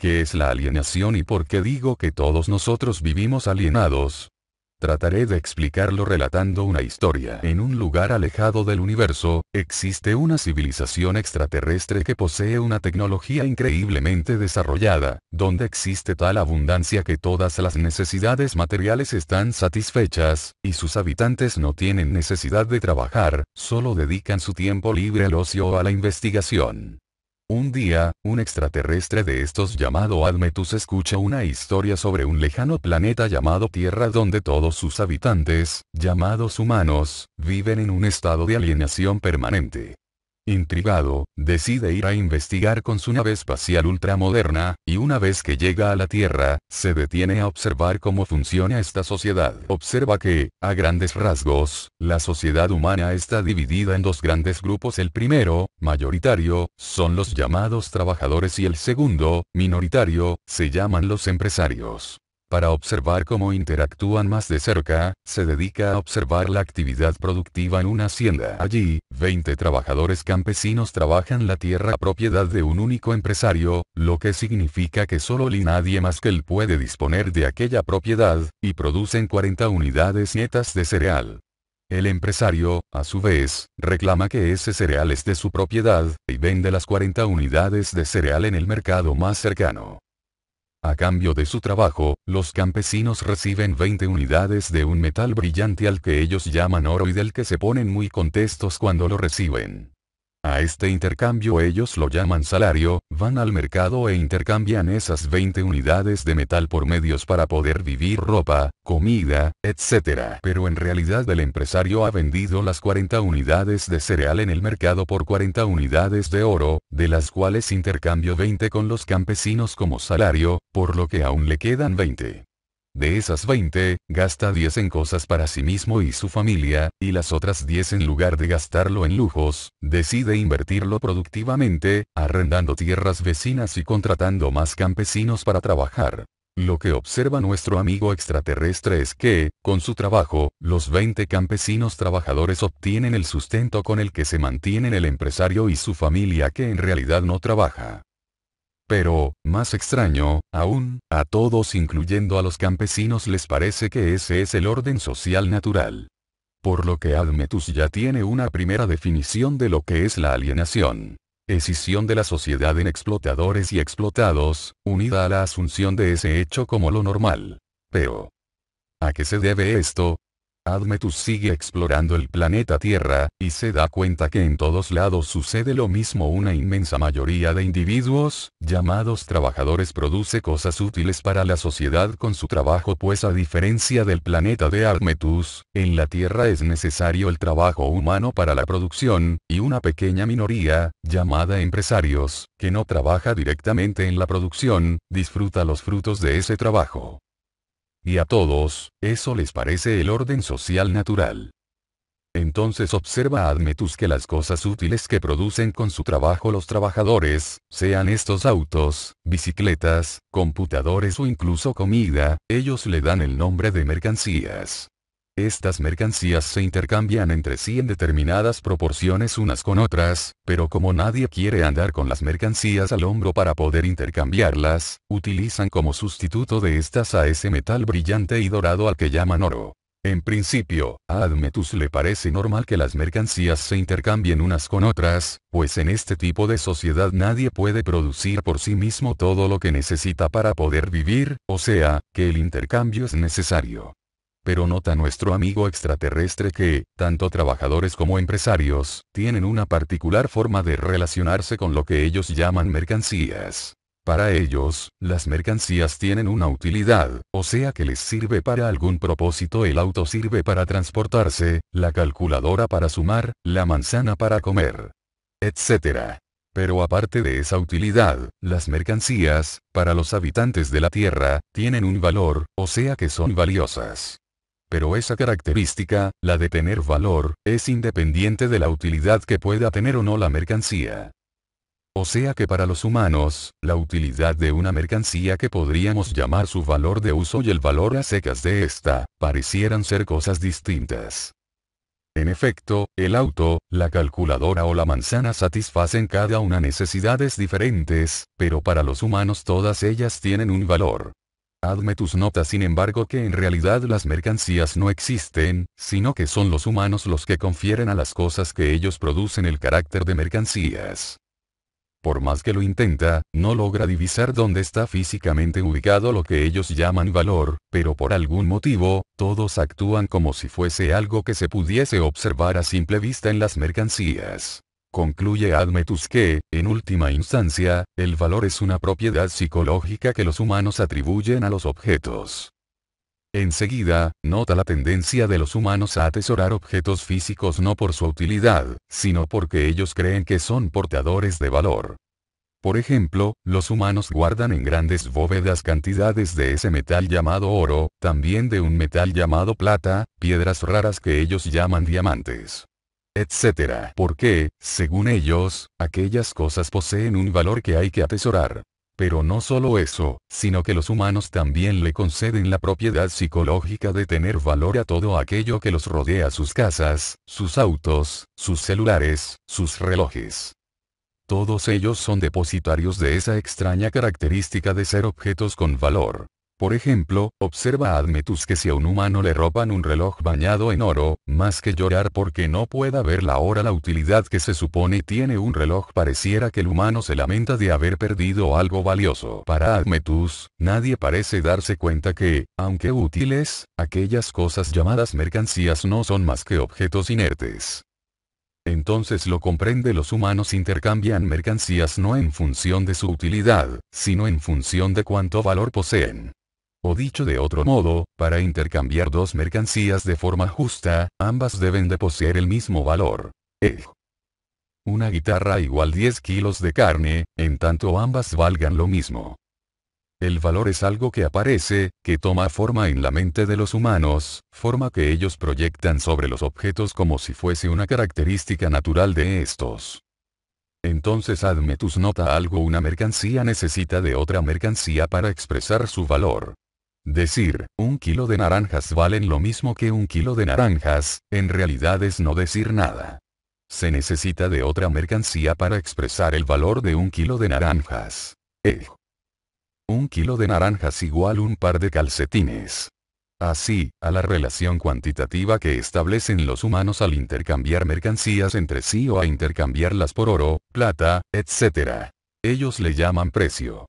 ¿Qué es la alienación y por qué digo que todos nosotros vivimos alienados? Trataré de explicarlo relatando una historia. En un lugar alejado del universo, existe una civilización extraterrestre que posee una tecnología increíblemente desarrollada, donde existe tal abundancia que todas las necesidades materiales están satisfechas, y sus habitantes no tienen necesidad de trabajar, solo dedican su tiempo libre al ocio o a la investigación. Un día, un extraterrestre de estos llamado Almetus escucha una historia sobre un lejano planeta llamado Tierra donde todos sus habitantes, llamados humanos, viven en un estado de alienación permanente. Intrigado, decide ir a investigar con su nave espacial ultramoderna, y una vez que llega a la Tierra, se detiene a observar cómo funciona esta sociedad. Observa que, a grandes rasgos, la sociedad humana está dividida en dos grandes grupos. El primero, mayoritario, son los llamados trabajadores y el segundo, minoritario, se llaman los empresarios. Para observar cómo interactúan más de cerca, se dedica a observar la actividad productiva en una hacienda. Allí, 20 trabajadores campesinos trabajan la tierra propiedad de un único empresario, lo que significa que solo y nadie más que él puede disponer de aquella propiedad, y producen 40 unidades nietas de cereal. El empresario, a su vez, reclama que ese cereal es de su propiedad, y vende las 40 unidades de cereal en el mercado más cercano. A cambio de su trabajo, los campesinos reciben 20 unidades de un metal brillante al que ellos llaman oro y del que se ponen muy contestos cuando lo reciben. A este intercambio ellos lo llaman salario, van al mercado e intercambian esas 20 unidades de metal por medios para poder vivir ropa, comida, etc. Pero en realidad el empresario ha vendido las 40 unidades de cereal en el mercado por 40 unidades de oro, de las cuales intercambio 20 con los campesinos como salario, por lo que aún le quedan 20. De esas 20, gasta 10 en cosas para sí mismo y su familia, y las otras 10 en lugar de gastarlo en lujos, decide invertirlo productivamente, arrendando tierras vecinas y contratando más campesinos para trabajar. Lo que observa nuestro amigo extraterrestre es que, con su trabajo, los 20 campesinos trabajadores obtienen el sustento con el que se mantienen el empresario y su familia que en realidad no trabaja. Pero, más extraño, aún, a todos incluyendo a los campesinos les parece que ese es el orden social natural. Por lo que Admetus ya tiene una primera definición de lo que es la alienación. Escisión de la sociedad en explotadores y explotados, unida a la asunción de ese hecho como lo normal. Pero, ¿a qué se debe esto? Admetus sigue explorando el planeta Tierra, y se da cuenta que en todos lados sucede lo mismo una inmensa mayoría de individuos, llamados trabajadores produce cosas útiles para la sociedad con su trabajo pues a diferencia del planeta de Admetus, en la Tierra es necesario el trabajo humano para la producción, y una pequeña minoría, llamada empresarios, que no trabaja directamente en la producción, disfruta los frutos de ese trabajo. Y a todos, eso les parece el orden social natural. Entonces observa Admetus que las cosas útiles que producen con su trabajo los trabajadores, sean estos autos, bicicletas, computadores o incluso comida, ellos le dan el nombre de mercancías. Estas mercancías se intercambian entre sí en determinadas proporciones unas con otras, pero como nadie quiere andar con las mercancías al hombro para poder intercambiarlas, utilizan como sustituto de estas a ese metal brillante y dorado al que llaman oro. En principio, a Admetus le parece normal que las mercancías se intercambien unas con otras, pues en este tipo de sociedad nadie puede producir por sí mismo todo lo que necesita para poder vivir, o sea, que el intercambio es necesario pero nota nuestro amigo extraterrestre que, tanto trabajadores como empresarios, tienen una particular forma de relacionarse con lo que ellos llaman mercancías. Para ellos, las mercancías tienen una utilidad, o sea que les sirve para algún propósito, el auto sirve para transportarse, la calculadora para sumar, la manzana para comer, etc. Pero aparte de esa utilidad, las mercancías, para los habitantes de la Tierra, tienen un valor, o sea que son valiosas. Pero esa característica, la de tener valor, es independiente de la utilidad que pueda tener o no la mercancía. O sea que para los humanos, la utilidad de una mercancía que podríamos llamar su valor de uso y el valor a secas de esta parecieran ser cosas distintas. En efecto, el auto, la calculadora o la manzana satisfacen cada una necesidades diferentes, pero para los humanos todas ellas tienen un valor. Adme tus notas sin embargo que en realidad las mercancías no existen, sino que son los humanos los que confieren a las cosas que ellos producen el carácter de mercancías. Por más que lo intenta, no logra divisar dónde está físicamente ubicado lo que ellos llaman valor, pero por algún motivo, todos actúan como si fuese algo que se pudiese observar a simple vista en las mercancías. Concluye Admetus que, en última instancia, el valor es una propiedad psicológica que los humanos atribuyen a los objetos. Enseguida, nota la tendencia de los humanos a atesorar objetos físicos no por su utilidad, sino porque ellos creen que son portadores de valor. Por ejemplo, los humanos guardan en grandes bóvedas cantidades de ese metal llamado oro, también de un metal llamado plata, piedras raras que ellos llaman diamantes etc. Porque, según ellos, aquellas cosas poseen un valor que hay que atesorar. Pero no solo eso, sino que los humanos también le conceden la propiedad psicológica de tener valor a todo aquello que los rodea sus casas, sus autos, sus celulares, sus relojes. Todos ellos son depositarios de esa extraña característica de ser objetos con valor. Por ejemplo, observa Admetus que si a un humano le roban un reloj bañado en oro, más que llorar porque no pueda ver la hora la utilidad que se supone tiene un reloj pareciera que el humano se lamenta de haber perdido algo valioso. Para Admetus, nadie parece darse cuenta que, aunque útiles, aquellas cosas llamadas mercancías no son más que objetos inertes. Entonces lo comprende los humanos intercambian mercancías no en función de su utilidad, sino en función de cuánto valor poseen. O dicho de otro modo, para intercambiar dos mercancías de forma justa, ambas deben de poseer el mismo valor. Ej. Una guitarra igual 10 kilos de carne, en tanto ambas valgan lo mismo. El valor es algo que aparece, que toma forma en la mente de los humanos, forma que ellos proyectan sobre los objetos como si fuese una característica natural de estos. Entonces Admetus nota algo una mercancía necesita de otra mercancía para expresar su valor. Decir, un kilo de naranjas valen lo mismo que un kilo de naranjas, en realidad es no decir nada. Se necesita de otra mercancía para expresar el valor de un kilo de naranjas. Un kilo de naranjas igual un par de calcetines. Así, a la relación cuantitativa que establecen los humanos al intercambiar mercancías entre sí o a intercambiarlas por oro, plata, etc. Ellos le llaman precio.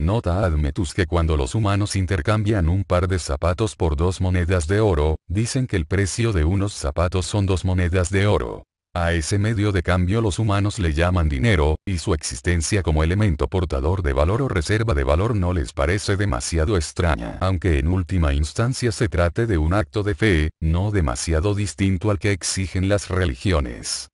Nota Admetus que cuando los humanos intercambian un par de zapatos por dos monedas de oro, dicen que el precio de unos zapatos son dos monedas de oro. A ese medio de cambio los humanos le llaman dinero, y su existencia como elemento portador de valor o reserva de valor no les parece demasiado extraña, aunque en última instancia se trate de un acto de fe, no demasiado distinto al que exigen las religiones.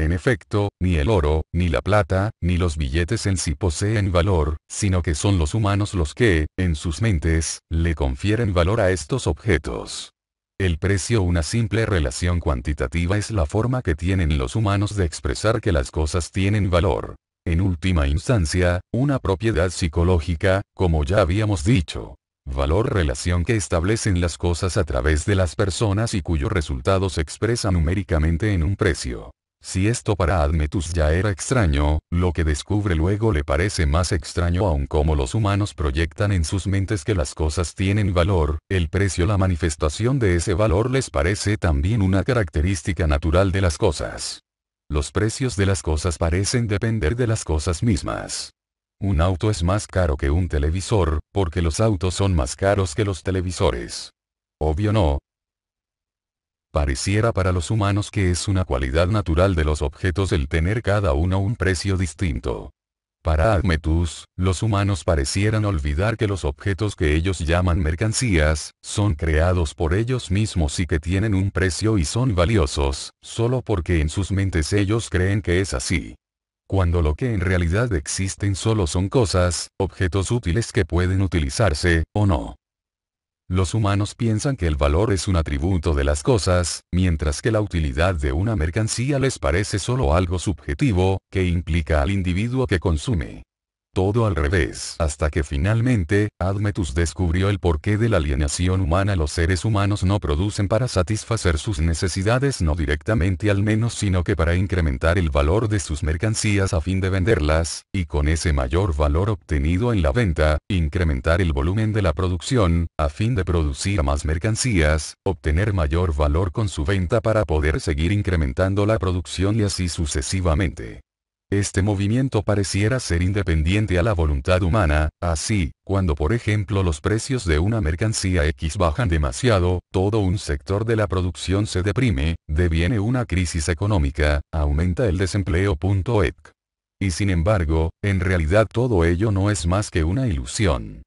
En efecto, ni el oro, ni la plata, ni los billetes en sí poseen valor, sino que son los humanos los que, en sus mentes, le confieren valor a estos objetos. El precio una simple relación cuantitativa es la forma que tienen los humanos de expresar que las cosas tienen valor. En última instancia, una propiedad psicológica, como ya habíamos dicho, valor relación que establecen las cosas a través de las personas y cuyo resultado se expresa numéricamente en un precio. Si esto para Admetus ya era extraño, lo que descubre luego le parece más extraño aún como los humanos proyectan en sus mentes que las cosas tienen valor, el precio la manifestación de ese valor les parece también una característica natural de las cosas. Los precios de las cosas parecen depender de las cosas mismas. Un auto es más caro que un televisor, porque los autos son más caros que los televisores. Obvio no, Pareciera para los humanos que es una cualidad natural de los objetos el tener cada uno un precio distinto. Para Admetus, los humanos parecieran olvidar que los objetos que ellos llaman mercancías, son creados por ellos mismos y que tienen un precio y son valiosos, solo porque en sus mentes ellos creen que es así. Cuando lo que en realidad existen solo son cosas, objetos útiles que pueden utilizarse, o no. Los humanos piensan que el valor es un atributo de las cosas, mientras que la utilidad de una mercancía les parece solo algo subjetivo, que implica al individuo que consume todo al revés. Hasta que finalmente, Admetus descubrió el porqué de la alienación humana. Los seres humanos no producen para satisfacer sus necesidades no directamente al menos sino que para incrementar el valor de sus mercancías a fin de venderlas, y con ese mayor valor obtenido en la venta, incrementar el volumen de la producción, a fin de producir más mercancías, obtener mayor valor con su venta para poder seguir incrementando la producción y así sucesivamente. Este movimiento pareciera ser independiente a la voluntad humana, así, cuando por ejemplo los precios de una mercancía X bajan demasiado, todo un sector de la producción se deprime, deviene una crisis económica, aumenta el desempleo. E y sin embargo, en realidad todo ello no es más que una ilusión.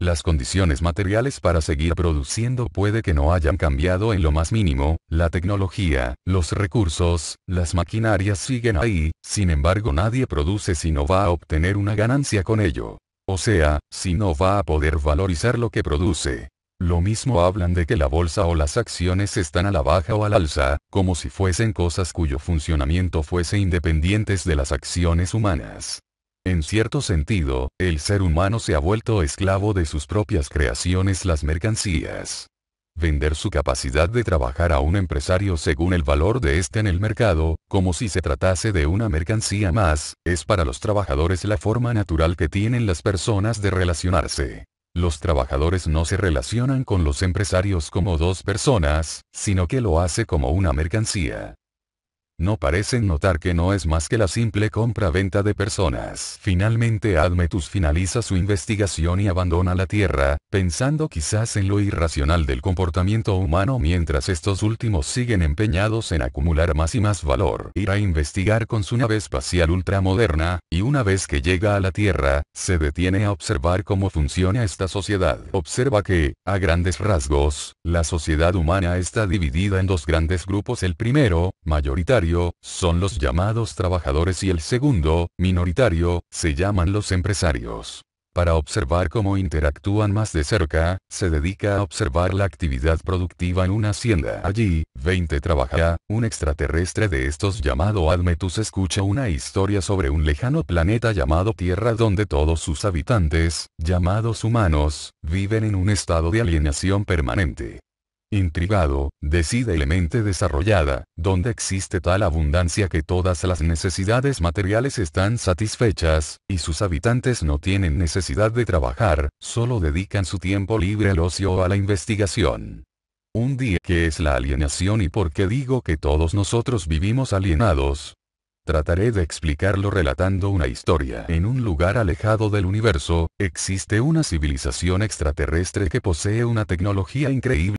Las condiciones materiales para seguir produciendo puede que no hayan cambiado en lo más mínimo, la tecnología, los recursos, las maquinarias siguen ahí, sin embargo nadie produce si no va a obtener una ganancia con ello. O sea, si no va a poder valorizar lo que produce. Lo mismo hablan de que la bolsa o las acciones están a la baja o al alza, como si fuesen cosas cuyo funcionamiento fuese independientes de las acciones humanas. En cierto sentido, el ser humano se ha vuelto esclavo de sus propias creaciones las mercancías. Vender su capacidad de trabajar a un empresario según el valor de éste en el mercado, como si se tratase de una mercancía más, es para los trabajadores la forma natural que tienen las personas de relacionarse. Los trabajadores no se relacionan con los empresarios como dos personas, sino que lo hace como una mercancía. No parecen notar que no es más que la simple compra-venta de personas. Finalmente Admetus finaliza su investigación y abandona la Tierra, pensando quizás en lo irracional del comportamiento humano mientras estos últimos siguen empeñados en acumular más y más valor. Ir a investigar con su nave espacial ultramoderna, y una vez que llega a la Tierra, se detiene a observar cómo funciona esta sociedad. Observa que, a grandes rasgos, la sociedad humana está dividida en dos grandes grupos. El primero, mayoritario, son los llamados trabajadores y el segundo, minoritario, se llaman los empresarios. Para observar cómo interactúan más de cerca, se dedica a observar la actividad productiva en una hacienda. Allí, 20 trabaja, un extraterrestre de estos llamado Admetus escucha una historia sobre un lejano planeta llamado Tierra donde todos sus habitantes, llamados humanos, viven en un estado de alienación permanente. Intrigado, decide desarrollada, donde existe tal abundancia que todas las necesidades materiales están satisfechas, y sus habitantes no tienen necesidad de trabajar, solo dedican su tiempo libre al ocio o a la investigación. Un día que es la alienación y por qué digo que todos nosotros vivimos alienados, Trataré de explicarlo relatando una historia. En un lugar alejado del universo, existe una civilización extraterrestre que posee una tecnología increíble